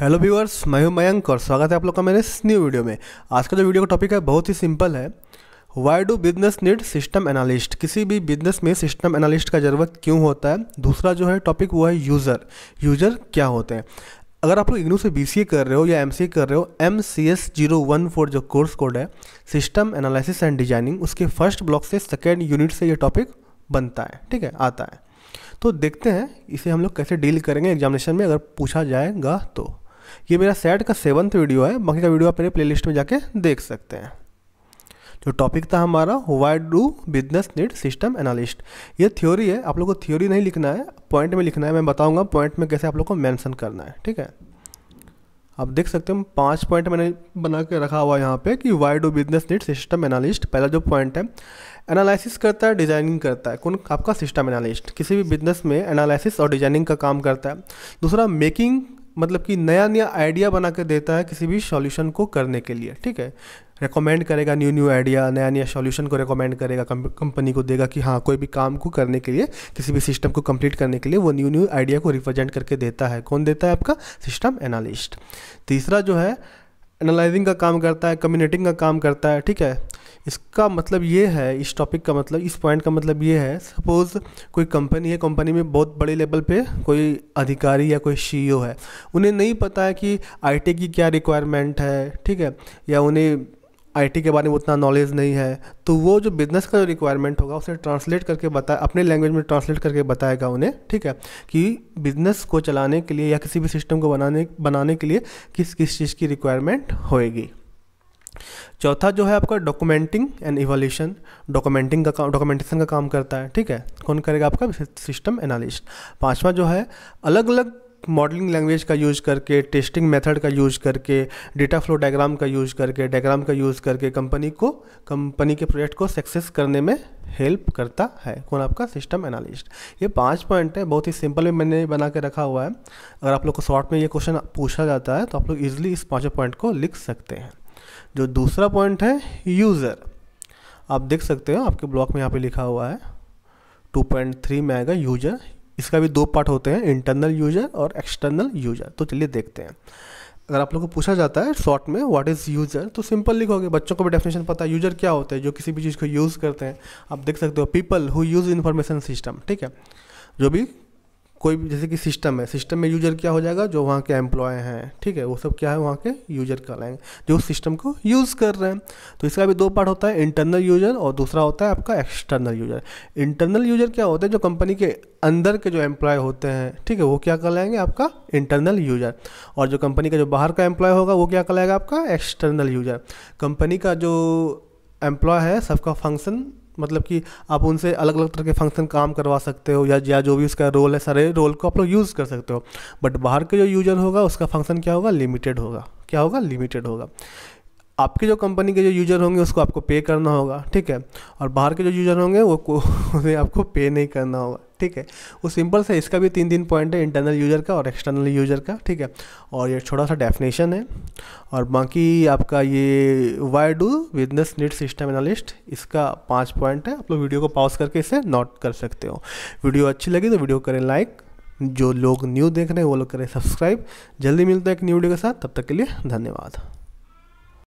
hello viewers मैं हूं मयंक और स्वागत है आप लोग का मेरे इस न्यू वीडियो में आज का जो वीडियो का टॉपिक है बहुत ही सिंपल है why do business need system analyst किसी भी बिजनेस में सिस्टम एनालिस्ट का ज़रूरत क्यों होता है दूसरा जो है टॉपिक वो है यूज़र यूज़र क्या होते हैं अगर आप लोग इग्नू से बी कर रहे हो या एम कर रहे हो M C S zero one four जो कोर्स कोड है सिस्टम एनालिसिस एंड डिजाइनिंग उसके फर्स्ट ब्लॉक से सेकेंड यूनिट से ये टॉपिक बनता है ठीक है आता है तो देखते हैं इसे हम लोग कैसे डील करेंगे एग्जामिनेशन में अगर पूछा जाएगा तो ये मेरा सेट का सेवन्थ वीडियो है बाकी का वीडियो आप मेरे प्लेलिस्ट में जाके देख सकते हैं जो टॉपिक था हमारा why do business need system analyst ये थ्योरी है आप लोग को थ्योरी नहीं लिखना है पॉइंट में लिखना है मैं बताऊंगा पॉइंट में कैसे आप लोग को मैंसन करना है ठीक है आप देख सकते हो पांच पॉइंट मैंने बना के रखा हुआ यहाँ पे कि why do business need system analyst पहला जो पॉइंट है एनालिसिस करता है डिजाइनिंग करता है कौन आपका सिस्टम एनालिस्ट किसी भी बिजनेस में एनालिसिस और डिजाइनिंग का काम करता है दूसरा मेकिंग मतलब कि नया नया आइडिया बना के देता है किसी भी सॉल्यूशन को करने के लिए ठीक है रेकमेंड करेगा न्यू न्यू आइडिया नया नया सॉल्यूशन को रेकमेंड करेगा कंपनी को देगा कि हाँ कोई भी काम को करने के लिए किसी भी सिस्टम को कंप्लीट करने के लिए वो न्यू न्यू आइडिया को रिप्रेजेंट करके देता है कौन देता है आपका सिस्टम एनालिस्ट तीसरा जो है एनालाइजिंग का काम करता है कम्युनिकेटिंग का काम करता है ठीक है इसका मतलब ये है इस टॉपिक का मतलब इस पॉइंट का मतलब ये है सपोज़ कोई कंपनी है कंपनी में बहुत बड़े लेवल पे कोई अधिकारी या कोई सीईओ e है उन्हें नहीं पता है कि आईटी की क्या रिक्वायरमेंट है ठीक है या उन्हें आईटी के बारे में उतना नॉलेज नहीं है तो वो जो बिज़नेस का जो रिक्वायरमेंट होगा उसे ट्रांसलेट करके बताए अपने लैंग्वेज में ट्रांसलेट करके बताएगा उन्हें ठीक है कि बिज़नेस को चलाने के लिए या किसी भी सिस्टम को बनाने बनाने के लिए किस किस चीज़ की रिक्वायरमेंट होएगी चौथा जो है आपका डॉक्यूमेंटिंग एंड इवोल्यूशन डॉक्यूमेंटिंग का काम डॉक्यूमेंटेशन का काम करता है ठीक है कौन करेगा आपका सिस्टम एनालिस्ट पांचवा जो है अलग अलग मॉडलिंग लैंग्वेज का यूज़ करके टेस्टिंग मेथड का यूज़ करके डेटा फ्लो डायग्राम का यूज़ करके डायग्राम का यूज़ करके कंपनी को कंपनी के प्रोजेक्ट को सक्सेस करने में हेल्प करता है कौन आपका सिस्टम एनालिस्ट ये पांच पॉइंट है बहुत ही सिंपल में मैंने बना के रखा हुआ है अगर आप लोग को शॉर्ट में ये क्वेश्चन पूछा जाता है तो आप लोग ईजिली इस पाँचों पॉइंट को लिख सकते हैं जो दूसरा पॉइंट है यूज़र आप देख सकते हो आपके ब्लॉक में यहाँ पे लिखा हुआ है 2.3 में आएगा यूजर इसका भी दो पार्ट होते हैं इंटरनल यूजर और एक्सटर्नल यूजर तो चलिए देखते हैं अगर आप लोग को पूछा जाता है शॉर्ट में व्हाट इज़ यूज़र तो सिंपल लिखोगे बच्चों को भी डेफिनेशन पता है यूज़र क्या होता है जो किसी भी चीज़ को यूज़ करते हैं आप देख सकते हो people who use information system ठीक है जो भी कोई भी जैसे कि सिस्टम है सिस्टम में यूजर क्या हो जाएगा जो वहाँ के एम्प्लॉय हैं ठीक है वो सब क्या है वहाँ के यूजर कहलाएंगे जो सिस्टम को यूज़ कर रहे हैं तो इसका भी दो पार्ट होता है इंटरनल यूजर और दूसरा होता है आपका एक्सटर्नल यूजर इंटरनल यूजर क्या होता है जो कंपनी के अंदर के जो एम्प्लॉय होते हैं ठीक है वो क्या कहलाएंगे आपका इंटरनल यूजर और जो कंपनी का जो बाहर का एम्प्लॉय होगा वो क्या कहलाएगा आपका एक्सटर्नल यूजर कंपनी का जो एम्प्लॉय है सबका फंक्शन मतलब कि आप उनसे अलग अलग तरह के फंक्शन काम करवा सकते हो या या जो भी उसका रोल है सारे रोल को आप लोग यूज़ कर सकते हो बट बाहर का जो यूज़र होगा उसका फंक्शन क्या होगा लिमिटेड होगा क्या होगा लिमिटेड होगा आपके जो कंपनी के जो यूज़र होंगे उसको आपको पे करना होगा ठीक है और बाहर के जो यूज़र होंगे वो को उन्हें आपको पे नहीं करना होगा ठीक है वो सिंपल से इसका भी तीन तीन पॉइंट है इंटरनल यूज़र का और एक्सटर्नल यूज़र का ठीक है और ये छोटा सा डेफिनेशन है और बाकी आपका ये why do business need system analyst इसका पाँच पॉइंट है आप लोग वीडियो को पॉज करके इसे नोट कर सकते हो वीडियो अच्छी लगी तो वीडियो करें लाइक जो लोग न्यू देख रहे हैं वो लोग करें सब्सक्राइब जल्दी मिलते हैं एक न्यू वीडियो के साथ तब तक के लिए धन्यवाद